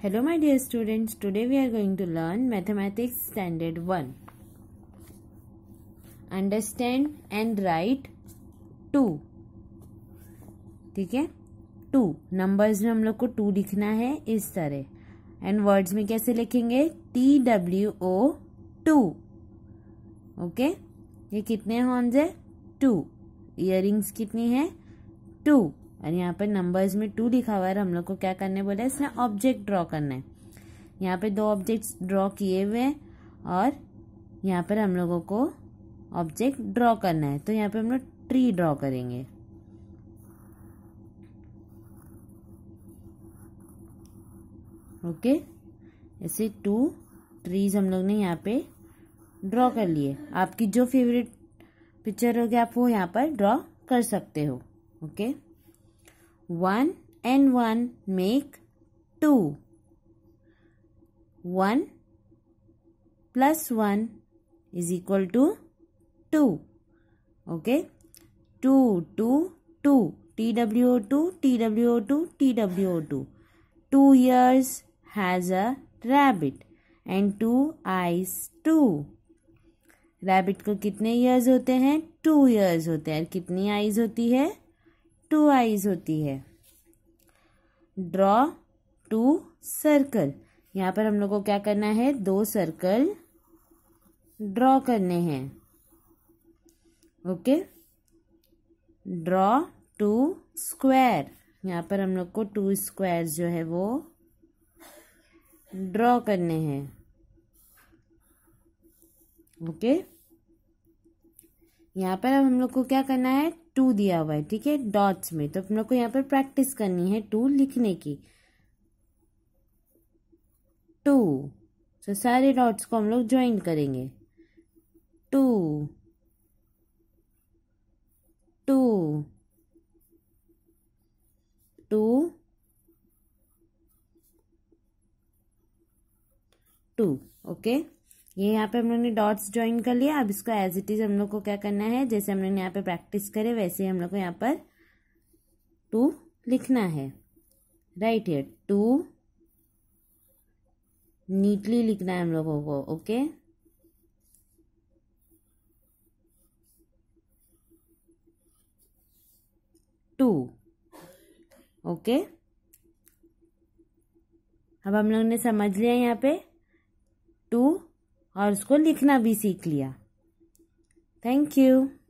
Hello my dear students, today we are going to learn Mathematics Standard 1. Understand and write 2. ठीक है two numbers में हम लोग को टू लिखना है इस तरह एंड वर्ड्स में कैसे लिखेंगे T W O two okay ये कितने हॉर्न्स है टू इयर कितनी है टू और यहाँ पर नंबर्स में टू लिखा हुआ है हम लोग को क्या करने बोला है इसमें ऑब्जेक्ट ड्रॉ करना है यहाँ पे दो ऑब्जेक्ट्स ड्रॉ किए हुए हैं और यहाँ पर हम लोगों को ऑब्जेक्ट ड्रॉ करना है तो यहाँ पे हम लोग ट्री ड्रॉ करेंगे ओके ऐसे टू ट्रीज हम लोग ने यहाँ पे ड्रॉ कर लिए आपकी जो फेवरेट पिक्चर होगी आप वो यहाँ पर ड्रॉ कर सकते हो okay 1 and 1 make 2. 1 plus 1 is equal to 2. Okay. 2, 2, 2. TWO2, TWO2, TWO2. 2 ears has a rabbit and 2 eyes too. Rabbit को कितने ईयर्स होते हैं टू ईयर्स होते हैं कितनी आईज होती है टू आईज होती है ड्रॉ टू सर्कल यहाँ पर हम लोग को क्या करना है दो सर्कल ड्रॉ करने हैं ओके ड्रॉ टू स्क्वायर यहाँ पर हम लोग को टू स्क्वायर जो है वो ड्रॉ करने हैं ओके okay? यहाँ पर अब हम लोग को क्या करना है टू दिया हुआ है ठीक है डॉट्स में तो हम लोग को यहाँ पर प्रैक्टिस करनी है टू लिखने की टू तो सारे डॉट्स को हम लोग ज्वाइन करेंगे two two two two okay ये यहाँ पे हम लोग ने डॉट्स ज्वाइन कर लिया अब इसको एज इट इज़ हम लोग को क्या करना है जैसे हम लोग ने यहाँ पे प्रैक्टिस करे वैसे हम लोग को यहाँ पर टू लिखना है राइट है टू नीटली लिखना है हम लोगों को ओके टू ओके अब हम लोग ने समझ लिया यहाँ पे टू और उसको लिखना भी सीख लिया थैंक यू